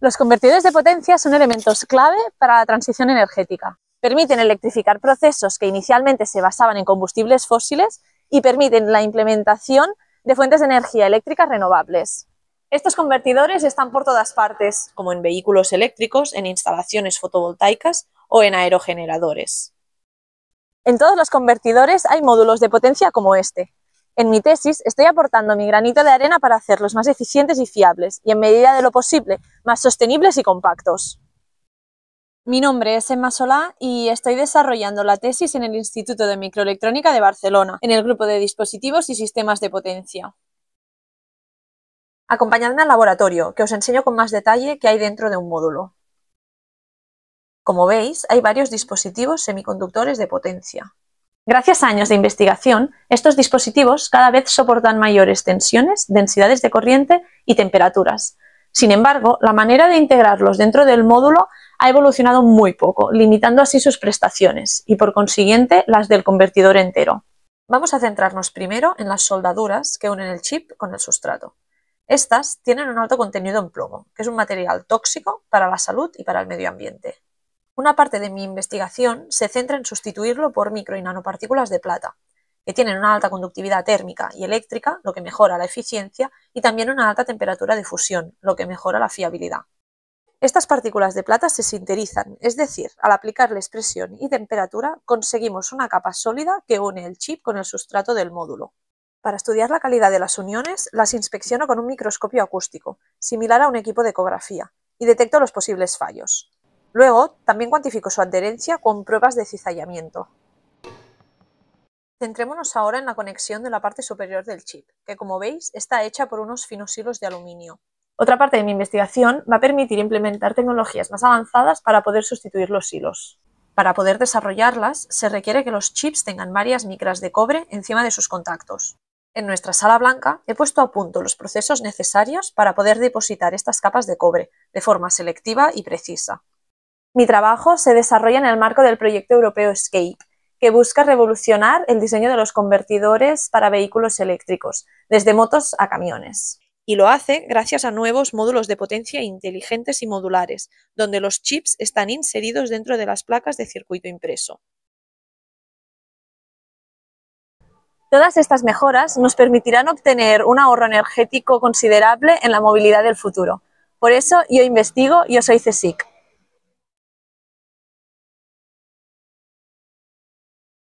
Los convertidores de potencia son elementos clave para la transición energética. Permiten electrificar procesos que inicialmente se basaban en combustibles fósiles y permiten la implementación de fuentes de energía eléctrica renovables. Estos convertidores están por todas partes, como en vehículos eléctricos, en instalaciones fotovoltaicas o en aerogeneradores. En todos los convertidores hay módulos de potencia como este, en mi tesis estoy aportando mi granito de arena para hacerlos más eficientes y fiables, y en medida de lo posible, más sostenibles y compactos. Mi nombre es Emma Solá y estoy desarrollando la tesis en el Instituto de Microelectrónica de Barcelona, en el grupo de dispositivos y sistemas de potencia. Acompañadme al laboratorio, que os enseño con más detalle qué hay dentro de un módulo. Como veis, hay varios dispositivos semiconductores de potencia, Gracias a años de investigación, estos dispositivos cada vez soportan mayores tensiones, densidades de corriente y temperaturas. Sin embargo, la manera de integrarlos dentro del módulo ha evolucionado muy poco, limitando así sus prestaciones y por consiguiente las del convertidor entero. Vamos a centrarnos primero en las soldaduras que unen el chip con el sustrato. Estas tienen un alto contenido en plomo, que es un material tóxico para la salud y para el medio ambiente. Una parte de mi investigación se centra en sustituirlo por micro y nanopartículas de plata, que tienen una alta conductividad térmica y eléctrica, lo que mejora la eficiencia, y también una alta temperatura de fusión, lo que mejora la fiabilidad. Estas partículas de plata se sinterizan, es decir, al aplicarles presión y temperatura conseguimos una capa sólida que une el chip con el sustrato del módulo. Para estudiar la calidad de las uniones, las inspecciono con un microscopio acústico, similar a un equipo de ecografía, y detecto los posibles fallos. Luego, también cuantificó su adherencia con pruebas de cizallamiento. Centrémonos ahora en la conexión de la parte superior del chip, que como veis está hecha por unos finos hilos de aluminio. Otra parte de mi investigación va a permitir implementar tecnologías más avanzadas para poder sustituir los hilos. Para poder desarrollarlas, se requiere que los chips tengan varias micras de cobre encima de sus contactos. En nuestra sala blanca he puesto a punto los procesos necesarios para poder depositar estas capas de cobre de forma selectiva y precisa. Mi trabajo se desarrolla en el marco del proyecto europeo ESCAPE, que busca revolucionar el diseño de los convertidores para vehículos eléctricos, desde motos a camiones. Y lo hace gracias a nuevos módulos de potencia inteligentes y modulares, donde los chips están inseridos dentro de las placas de circuito impreso. Todas estas mejoras nos permitirán obtener un ahorro energético considerable en la movilidad del futuro. Por eso yo investigo, yo soy CSIC.